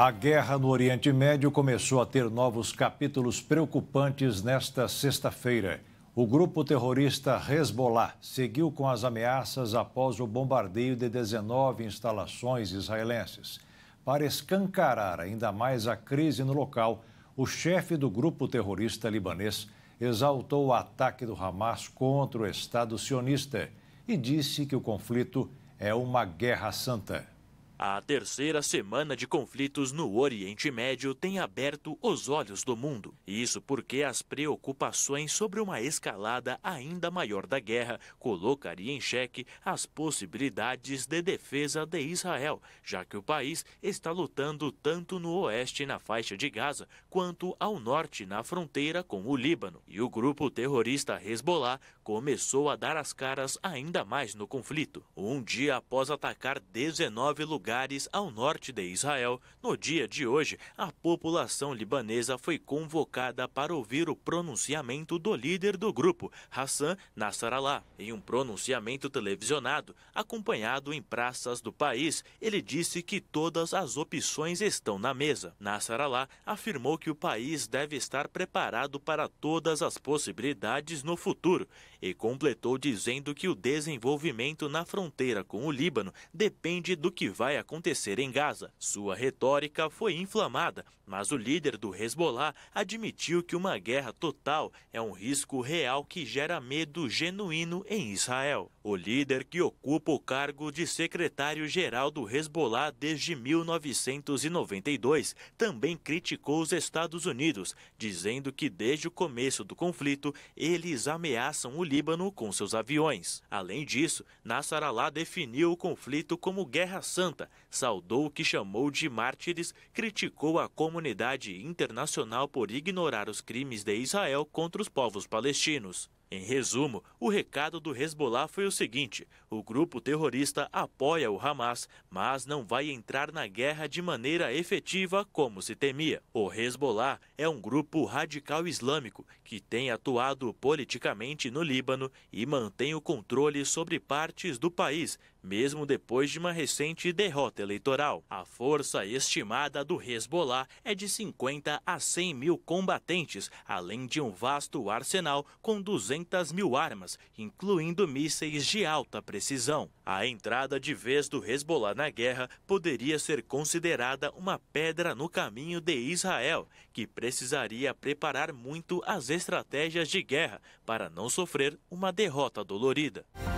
A guerra no Oriente Médio começou a ter novos capítulos preocupantes nesta sexta-feira. O grupo terrorista Hezbollah seguiu com as ameaças após o bombardeio de 19 instalações israelenses. Para escancarar ainda mais a crise no local, o chefe do grupo terrorista libanês exaltou o ataque do Hamas contra o Estado sionista e disse que o conflito é uma guerra santa. A terceira semana de conflitos no Oriente Médio tem aberto os olhos do mundo. Isso porque as preocupações sobre uma escalada ainda maior da guerra colocaria em xeque as possibilidades de defesa de Israel, já que o país está lutando tanto no oeste na faixa de Gaza quanto ao norte na fronteira com o Líbano. E o grupo terrorista Hezbollah começou a dar as caras ainda mais no conflito. Um dia após atacar 19 lugares lugares ao norte de Israel, no dia de hoje, a população libanesa foi convocada para ouvir o pronunciamento do líder do grupo, Hassan Nasrallah. Em um pronunciamento televisionado, acompanhado em praças do país, ele disse que todas as opções estão na mesa. Nasrallah afirmou que o país deve estar preparado para todas as possibilidades no futuro e completou dizendo que o desenvolvimento na fronteira com o Líbano depende do que vai acontecer em Gaza. Sua retórica foi inflamada, mas o líder do Hezbollah admitiu que uma guerra total é um risco real que gera medo genuíno em Israel o líder que ocupa o cargo de secretário-geral do Hezbollah desde 1992, também criticou os Estados Unidos, dizendo que desde o começo do conflito eles ameaçam o Líbano com seus aviões. Além disso, Nasser Alá definiu o conflito como Guerra Santa, saudou o que chamou de mártires, criticou a comunidade internacional por ignorar os crimes de Israel contra os povos palestinos. Em resumo, o recado do Hezbollah foi o seguinte: o grupo terrorista apoia o Hamas, mas não vai entrar na guerra de maneira efetiva como se temia. O Hezbollah é um grupo radical islâmico que tem atuado politicamente no Líbano e mantém o controle sobre partes do país, mesmo depois de uma recente derrota eleitoral. A força estimada do Hezbollah é de 50 a 100 mil combatentes, além de um vasto arsenal com 200 mil armas, incluindo mísseis de alta precisão. A entrada de vez do Hezbollah na guerra poderia ser considerada uma pedra no caminho de Israel, que precisaria preparar muito as estratégias de guerra para não sofrer uma derrota dolorida.